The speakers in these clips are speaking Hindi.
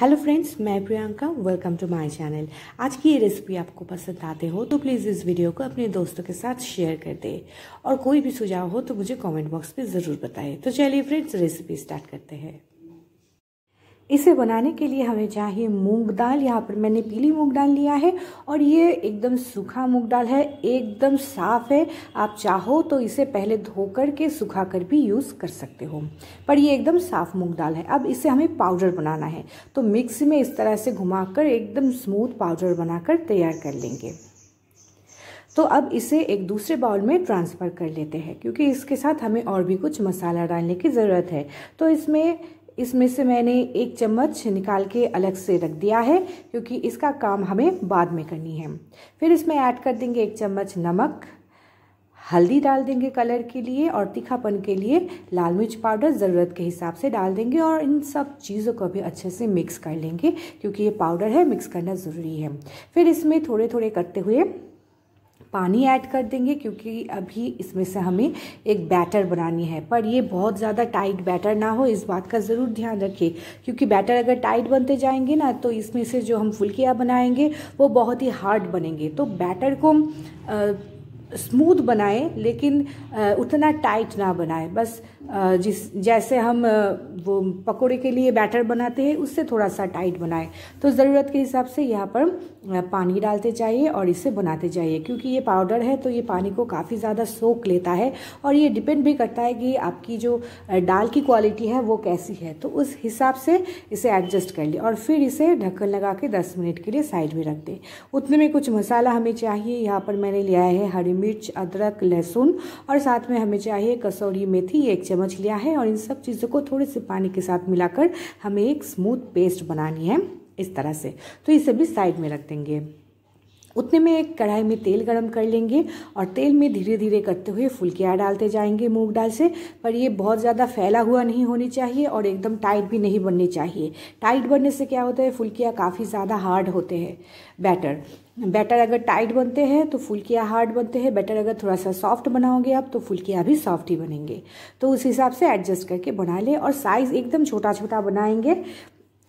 हेलो फ्रेंड्स मैं Priyanka welcome to my channel आज की ये रेसिपी आपको पसंद आते हो तो प्लीज़ इस वीडियो को अपने दोस्तों के साथ शेयर कर दे और कोई भी सुझाव हो तो मुझे कमेंट बॉक्स में ज़रूर बताएं तो चलिए फ्रेंड्स रेसिपी स्टार्ट करते हैं इसे बनाने के लिए हमें चाहिए मूंग दाल यहाँ पर मैंने पीली मूंग दाल लिया है और ये एकदम सूखा मूंग दाल है एकदम साफ़ है आप चाहो तो इसे पहले धो कर के सुखा कर भी यूज़ कर सकते हो पर ये एकदम साफ़ मूंग दाल है अब इसे हमें पाउडर बनाना है तो मिक्स में इस तरह से घुमा कर एकदम स्मूथ पाउडर बनाकर तैयार कर लेंगे तो अब इसे एक दूसरे बाउल में ट्रांसफ़र कर लेते हैं क्योंकि इसके साथ हमें और भी कुछ मसाला डालने की ज़रूरत है तो इसमें इसमें से मैंने एक चम्मच निकाल के अलग से रख दिया है क्योंकि इसका काम हमें बाद में करनी है फिर इसमें ऐड कर देंगे एक चम्मच नमक हल्दी डाल देंगे कलर के लिए और तीखापन के लिए लाल मिर्च पाउडर ज़रूरत के हिसाब से डाल देंगे और इन सब चीज़ों को भी अच्छे से मिक्स कर लेंगे क्योंकि ये पाउडर है मिक्स करना ज़रूरी है फिर इसमें थोड़े थोड़े करते हुए पानी ऐड कर देंगे क्योंकि अभी इसमें से हमें एक बैटर बनानी है पर ये बहुत ज़्यादा टाइट बैटर ना हो इस बात का ज़रूर ध्यान रखिए क्योंकि बैटर अगर टाइट बनते जाएंगे ना तो इसमें से जो हम फुलकिया बनाएंगे वो बहुत ही हार्ड बनेंगे तो बैटर को आ, स्मूथ बनाएं लेकिन उतना टाइट ना बनाएं बस जिस जैसे हम वो पकोड़े के लिए बैटर बनाते हैं उससे थोड़ा सा टाइट बनाएं तो ज़रूरत के हिसाब से यहाँ पर पानी डालते जाइए और इसे बनाते जाइए क्योंकि ये पाउडर है तो ये पानी को काफ़ी ज़्यादा सोख लेता है और ये डिपेंड भी करता है कि आपकी जो दाल की क्वालिटी है वो कैसी है तो उस हिसाब से इसे एडजस्ट कर लें और फिर इसे ढक्कन लगा के दस मिनट के लिए साइड में रख दें उतने में कुछ मसाला हमें चाहिए यहाँ पर मैंने लिया है हरी मिर्च अदरक लहसुन और साथ में हमें चाहिए कसौरी मेथी एक चम्मच लिया है और इन सब चीज़ों को थोड़े से पानी के साथ मिलाकर हमें एक स्मूथ पेस्ट बनानी है इस तरह से तो इसे भी साइड में रख देंगे उतने में एक कढ़ाई में तेल गरम कर लेंगे और तेल में धीरे धीरे करते हुए फुलकियाँ डालते जाएंगे मूंग दाल से पर ये बहुत ज़्यादा फैला हुआ नहीं होनी चाहिए और एकदम टाइट भी नहीं बननी चाहिए टाइट बनने से क्या होता है फुलकियाँ काफ़ी ज़्यादा हार्ड होते हैं बैटर बैटर अगर टाइट बनते हैं तो फुलकियाँ हार्ड बनते हैं बैटर अगर थोड़ा सा सॉफ्ट बनाओगे आप तो फुलकियाँ भी सॉफ्ट ही बनेंगे तो उस हिसाब से एडजस्ट करके बना लें और साइज़ एकदम छोटा छोटा बनाएंगे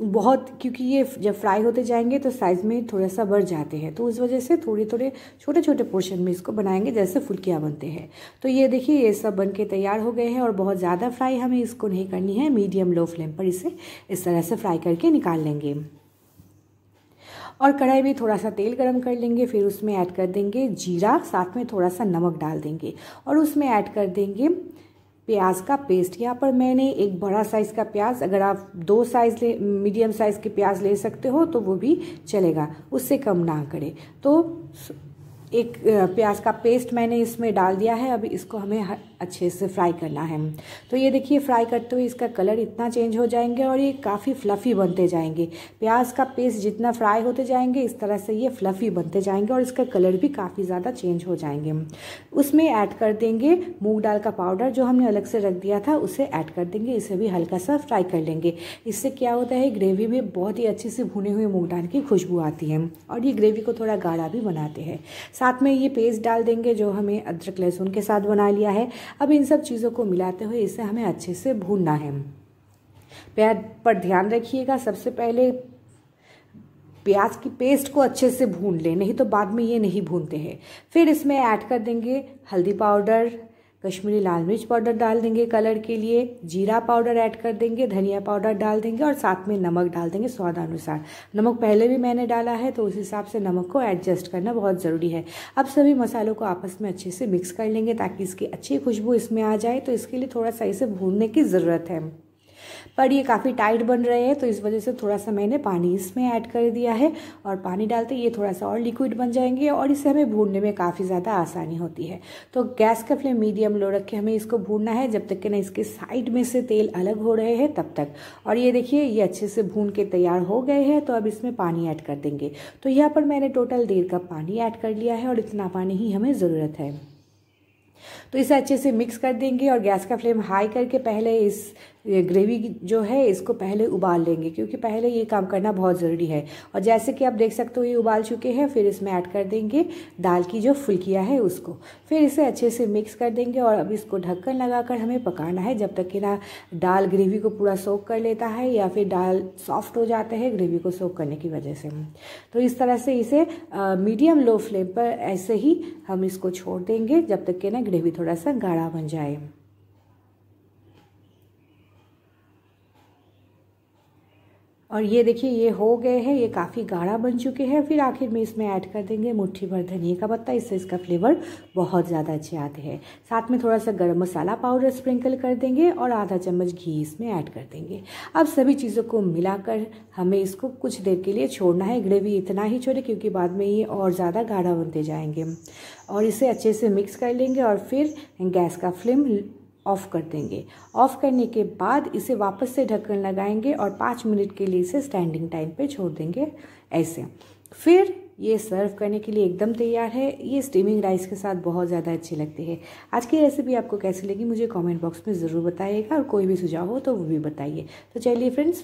बहुत क्योंकि ये जब फ्राई होते जाएंगे तो साइज़ में थोड़ा सा बढ़ जाते हैं तो उस वजह से थोड़े थोड़े छोटे छोटे पोर्शन में इसको बनाएंगे जैसे फुलकियाँ बनते हैं तो ये देखिए ये सब बन के तैयार हो गए हैं और बहुत ज़्यादा फ्राई हमें इसको नहीं करनी है मीडियम लो फ्लेम पर इसे इस तरह से फ्राई करके निकाल लेंगे और कढ़ाई में थोड़ा सा तेल गरम कर लेंगे फिर उसमें ऐड कर देंगे जीरा साथ में थोड़ा सा नमक डाल देंगे और उसमें ऐड कर देंगे प्याज का पेस्ट यहाँ पर मैंने एक बड़ा साइज़ का प्याज अगर आप दो साइज़ ले मीडियम साइज़ के प्याज ले सकते हो तो वो भी चलेगा उससे कम ना करें तो एक प्याज का पेस्ट मैंने इसमें डाल दिया है अभी इसको हमें अच्छे से फ्राई करना है तो ये देखिए फ्राई करते हुए इसका कलर इतना चेंज हो जाएंगे और ये काफ़ी फ्लफ़ी बनते जाएंगे प्याज का पेस्ट जितना फ्राई होते जाएंगे इस तरह से ये फ्लफ़ी बनते जाएंगे और इसका कलर भी काफ़ी ज़्यादा चेंज हो जाएंगे उसमें ऐड कर देंगे मूंग दाल का पाउडर जो हमने अलग से रख दिया था उसे ऐड कर देंगे इसे भी हल्का सा फ्राई कर लेंगे इससे क्या होता है ग्रेवी में बहुत ही अच्छे से भुने हुए मूँग दाल की खुशबू आती है और ये ग्रेवी को थोड़ा गाढ़ा भी बनाते हैं साथ में ये पेस्ट डाल देंगे जो हमें अदरक लहसुन के साथ बना लिया है अब इन सब चीज़ों को मिलाते हुए इसे हमें अच्छे से भूनना है प्याज पर ध्यान रखिएगा सबसे पहले प्याज की पेस्ट को अच्छे से भून लें नहीं तो बाद में ये नहीं भूनते हैं फिर इसमें ऐड कर देंगे हल्दी पाउडर कश्मीरी लाल मिर्च पाउडर डाल देंगे कलर के लिए जीरा पाउडर ऐड कर देंगे धनिया पाउडर डाल देंगे और साथ में नमक डाल देंगे स्वाद अनुसार नमक पहले भी मैंने डाला है तो उस हिसाब से नमक को एडजस्ट करना बहुत ज़रूरी है अब सभी मसालों को आपस में अच्छे से मिक्स कर लेंगे ताकि इसकी अच्छी खुशबू इसमें आ जाए तो इसके लिए थोड़ा सा इसे भूनने की ज़रूरत है पर ये काफ़ी टाइट बन रहे हैं तो इस वजह से थोड़ा सा मैंने पानी इसमें ऐड कर दिया है और पानी डालते ये थोड़ा सा और लिक्विड बन जाएंगे और इसे हमें भूनने में काफ़ी ज़्यादा आसानी होती है तो गैस का फ्लेम मीडियम लो रख के हमें इसको भूनना है जब तक कि ना इसके साइड में से तेल अलग हो रहे हैं तब तक और ये देखिए ये अच्छे से भून के तैयार हो गए हैं तो अब इसमें पानी ऐड कर देंगे तो यहाँ पर मैंने टोटल डेढ़ कप पानी ऐड कर लिया है और इतना पानी ही हमें ज़रूरत है तो इसे अच्छे से मिक्स कर देंगे और गैस का फ्लेम हाई करके पहले इस ग्रेवी जो है इसको पहले उबाल लेंगे क्योंकि पहले ये काम करना बहुत ज़रूरी है और जैसे कि आप देख सकते हो ये उबाल चुके हैं फिर इसमें ऐड कर देंगे दाल की जो फुलकिया है उसको फिर इसे अच्छे से मिक्स कर देंगे और अब इसको ढक्कन लगाकर हमें पकाना है जब तक कि ना दाल ग्रेवी को पूरा सोख कर लेता है या फिर दाल सॉफ्ट हो जाता है ग्रेवी को सोख करने की वजह से तो इस तरह से इसे मीडियम लो फ्लेम पर ऐसे ही हम इसको छोड़ देंगे जब तक कि ना ग्रेवी थोड़ा सा गाढ़ा बन जाए और ये देखिए ये हो गए हैं ये काफ़ी गाढ़ा बन चुके हैं फिर आखिर में इसमें ऐड कर देंगे मुट्ठी भर धनिया का पत्ता इससे इसका फ्लेवर बहुत ज़्यादा अच्छे आते हैं साथ में थोड़ा सा गर्म मसाला पाउडर स्प्रिंकल कर देंगे और आधा चम्मच घी इसमें ऐड कर देंगे अब सभी चीज़ों को मिलाकर हमें इसको कुछ देर के लिए छोड़ना है ग्रेवी इतना ही छोड़े क्योंकि बाद में ये और ज़्यादा गाढ़ा बनते जाएंगे और इसे अच्छे से मिक्स कर लेंगे और फिर गैस का फ्लेम ऑफ कर देंगे ऑफ करने के बाद इसे वापस से ढक्कन लगाएंगे और पाँच मिनट के लिए इसे स्टैंडिंग टाइम पे छोड़ देंगे ऐसे फिर ये सर्व करने के लिए एकदम तैयार है ये स्टीमिंग राइस के साथ बहुत ज़्यादा अच्छी लगती है आज की रेसिपी आपको कैसी लगी मुझे कमेंट बॉक्स में ज़रूर बताइएगा और कोई भी सुझाव हो तो वो भी बताइए तो चलिए फ्रेंड्स